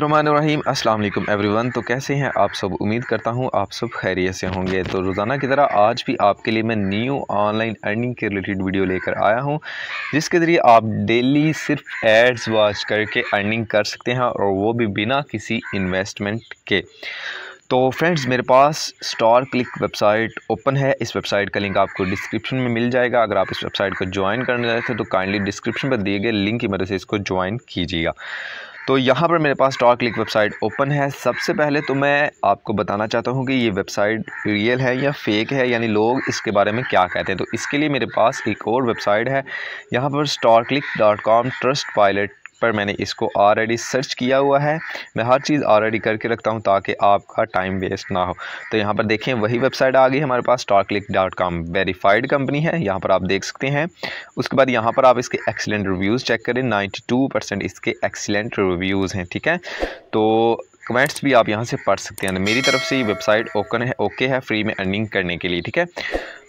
रहीम अस्सलाम वालेकुम एवरीवन तो कैसे हैं आप सब उम्मीद करता हूं आप सब खैरियत से होंगे तो रोज़ाना की तरह आज भी आपके लिए मैं न्यू ऑनलाइन अर्निंग के रिलेटेड वीडियो लेकर आया हूं जिसके ज़रिए आप डेली सिर्फ एड्स वॉच करके अर्निंग कर सकते हैं और वो भी बिना किसी इन्वेस्टमेंट के तो फ्रेंड्स मेरे पास स्टार क्लिक वेबसाइट ओपन है इस वेबसाइट का लिंक आपको डिस्क्रिप्शन में मिल जाएगा अगर आप इस वेबसाइट को ज्वाइन करना चाहते हैं तो काइंडली डिस्क्रिप्शन पर दिए गए लिंक की मदद से इसको ज्वाइन कीजिएगा तो यहाँ पर मेरे पास टॉक क्लिक वेबसाइट ओपन है सबसे पहले तो मैं आपको बताना चाहता हूँ कि ये वेबसाइट रियल है या फेक है यानी लोग इसके बारे में क्या कहते हैं तो इसके लिए मेरे पास एक और वेबसाइट है यहाँ पर stock click dot com trustpilot पर मैंने इसको ऑलरेडी सर्च किया हुआ है मैं हर चीज़ ऑलरेडी करके रखता हूँ ताकि आपका टाइम वेस्ट ना हो तो यहाँ पर देखें वही वेबसाइट आ गई हमारे पास stock click dot com verified company है यहाँ पर आप देख सकते हैं उसके बाद यहाँ पर आप इसके एक्सीलेंट रिव्यूज़ चेक करें नाइन्टी इसके एक्सीलेंट रिव्यूज़ हैं ठीक है तो कमेंट्स भी आप यहाँ से पढ़ सकते हैं मेरी तरफ से ये वेबसाइट ओपन है ओके है फ्री में अर्निंग करने के लिए ठीक है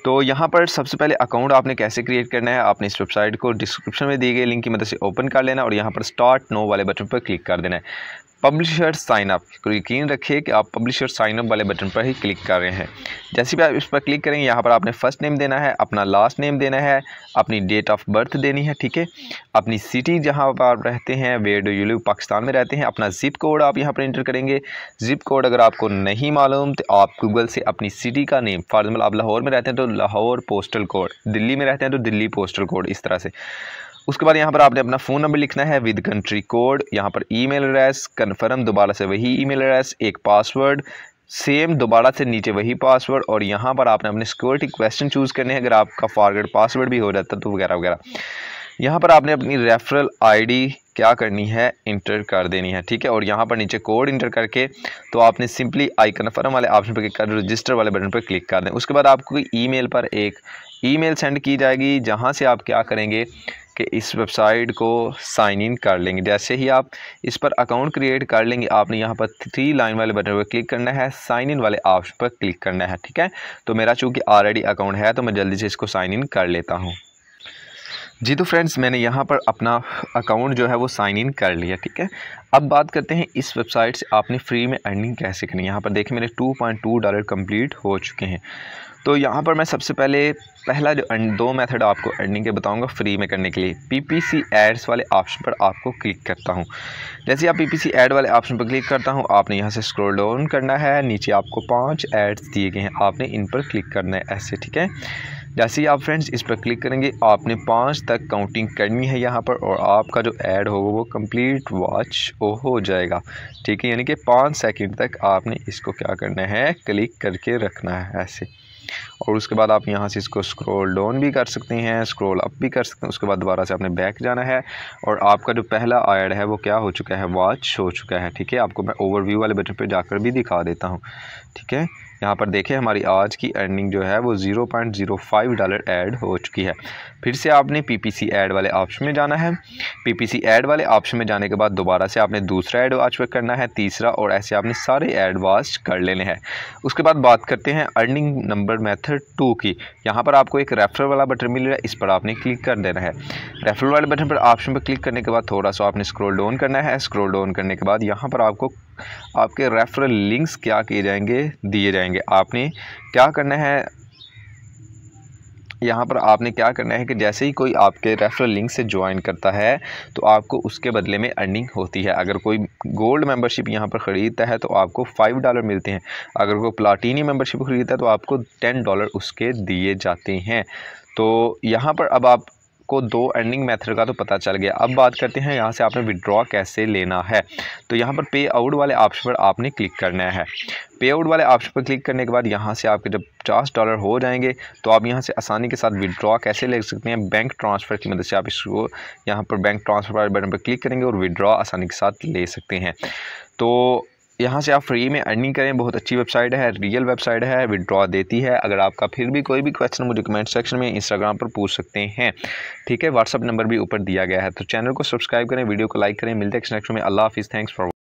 तो यहाँ पर सबसे पहले अकाउंट आपने कैसे क्रिएट करना है आपने इस वेबसाइट को डिस्क्रिप्शन में दिए गए लिंक की मदद मतलब से ओपन कर लेना और यहाँ पर स्टार्ट नो वाले बटन पर क्लिक कर देना है पब्लिशर साइन अप यकीन रखिए कि आप पब्लिशर साइन अप वाले बटन पर ही क्लिक कर रहे हैं जैसे भी आप इस पर क्लिक करेंगे यहाँ पर आपने फ़र्स्ट नेम देना है अपना लास्ट नेम देना है अपनी डेट ऑफ बर्थ देनी है ठीक है अपनी सिटी जहाँ पर आप रहते हैं where do you live Pakistan में रहते हैं अपना ज़िप कोड आप यहाँ पर इंटर करेंगे ज़िप कोड अगर आपको नहीं मालूम तो आप गूगल से अपनी सिटी का नेम फॉर एग्ज़ाम्पल आप लाहौर में रहते हैं तो लाहौर पोस्टल कोड दिल्ली में रहते हैं तो दिल्ली पोस्टल कोड इस तरह से उसके बाद यहाँ पर आपने अपना फ़ोन नंबर लिखना है विद कंट्री कोड यहाँ पर ईमेल एड्रेस कन्फर्म दोबारा से वही ईमेल एड्रेस एक पासवर्ड सेम दोबारा से नीचे वही पासवर्ड और यहाँ पर आपने अपने सिक्योरिटी क्वेश्चन चूज़ करने हैं अगर आपका फॉरवर्ड पासवर्ड भी हो जाता तो वगैरह वगैरह यहाँ पर आपने अपनी रेफरल आईडी क्या करनी है इंटर कर देनी है ठीक है और यहाँ पर नीचे कोड इंटर करके तो आपने सिंपली आई कन्फर्म वाले ऑप्शन पर क्लिक कर रजिस्टर वाले बटन पर क्लिक कर दें उसके बाद आपको ईमेल पर एक ईमेल सेंड की जाएगी जहाँ से आप क्या करेंगे कि इस वेबसाइट को साइन इन कर लेंगे जैसे ही आप इस पर अकाउंट क्रिएट कर लेंगे आपने यहाँ पर थ्री लाइन वाले बटन पर क्लिक करना है साइन इन वाले ऑप्शन पर क्लिक करना है ठीक है तो मेरा चूंकि ऑलरेडी अकाउंट है तो मैं जल्दी से इसको साइन इन कर लेता हूँ जी तो फ्रेंड्स मैंने यहाँ पर अपना अकाउंट जो है वो साइन इन कर लिया ठीक है अब बात करते हैं इस वेबसाइट से आपने फ्री में अर्निंग कैसे करनी है यहाँ पर देखें मेरे 2.2 डॉलर कंप्लीट हो चुके हैं तो यहाँ पर मैं सबसे पहले पहला जो दो मेथड आपको अर्निंग के बताऊंगा फ्री में करने के लिए पी एड्स वाले ऑप्शन पर आपको क्लिक करता हूँ जैसे आप पी ऐड वाले ऑप्शन पर क्लिक करता हूँ आपने यहाँ से स्क्रॉल डाउन करना है नीचे आपको पाँच एड्स दिए गए हैं आपने इन पर क्लिक करना है ऐसे ठीक है जैसे ही आप फ्रेंड्स इस पर क्लिक करेंगे आपने पाँच तक काउंटिंग करनी है यहाँ पर और आपका जो ऐड होगा वो कंप्लीट वॉच हो जाएगा ठीक है यानी कि पाँच सेकंड तक आपने इसको क्या करना है क्लिक करके रखना है ऐसे और उसके बाद आप यहाँ से इसको स्क्रोल डाउन भी कर सकते हैं स्क्रोल अप भी कर सकते हैं उसके बाद दोबारा से आपने बैक जाना है और आपका जो पहला आयड है वो क्या हो चुका है वॉच हो चुका है ठीक है आपको मैं ओवरव्यू वाले बटन पर जाकर भी दिखा देता हूँ ठीक है यहाँ पर देखें हमारी आज की अर्निंग जो है वो zero point zero five dollar add हो चुकी है फिर से आपने पीपीसी ऐड वाले ऑप्शन में जाना है पीपीसी ऐड वाले ऑप्शन में जाने के बाद दोबारा से आपने दूसरा ऐड वॉच करना है तीसरा और ऐसे आपने सारे ऐड वॉच कर लेने हैं उसके बाद बात करते हैं earning number method number two की यहाँ पर आपको एक रेफरल वाला बटन मिल रहा है इस पर आपने क्लिक कर देना है रेफरल वाले बटन पर ऑप्शन पर क्लिक करने के बाद थोड़ा सा आपने स्क्रोल डाउन करना है स्क्रोल डाउन करने के बाद यहाँ पर आपको आपके रेफरल लिंक्स क्या किए जाएंगे दिए जाएंगे आपने क्या करना है यहाँ पर आपने क्या करना है कि जैसे ही कोई आपके रेफरल लिंक से ज्वाइन करता है तो आपको उसके बदले में अर्निंग होती है अगर कोई गोल्ड मेंबरशिप यहाँ पर ख़रीदता है तो आपको फ़ाइव डॉलर मिलते हैं अगर कोई प्लाटीनी मेंबरशिप ख़रीदता है तो आपको टेन डॉलर उसके दिए जाते हैं तो यहाँ पर अब आप आपको दो एंडिंग मेथड का तो पता चल गया अब बात करते हैं यहाँ से आपने विड्रॉ कैसे लेना है तो यहाँ पर पे आउट वाले ऑप्शन पर आपने क्लिक करना है पे आउट वाले ऑप्शन पर क्लिक करने के बाद यहाँ से आपके जब पचास डॉलर हो जाएंगे तो आप यहाँ से आसानी के साथ विड्रॉ कैसे ले सकते हैं बैंक ट्रांसफ़र की मदद से आप इसको यहाँ पर बैंक ट्रांसफ़र वाले बटन पर क्लिक करेंगे और विड्रॉ आसानी के साथ ले सकते हैं तो यहाँ से आप फ्री में अर्निंग करें बहुत अच्छी वेबसाइट है रियल वेबसाइट है विड्रॉ देती है अगर आपका फिर भी कोई भी क्वेश्चन मुझे कमेंट सेक्शन में इंस्टाग्राम पर पूछ सकते हैं ठीक है व्हाट्सअप नंबर भी ऊपर दिया गया है तो चैनल को सब्सक्राइब करें वीडियो को लाइक करें मिलते हैं नेक्स्ट में अल्लाह हाफिज़ थैंक्स फॉर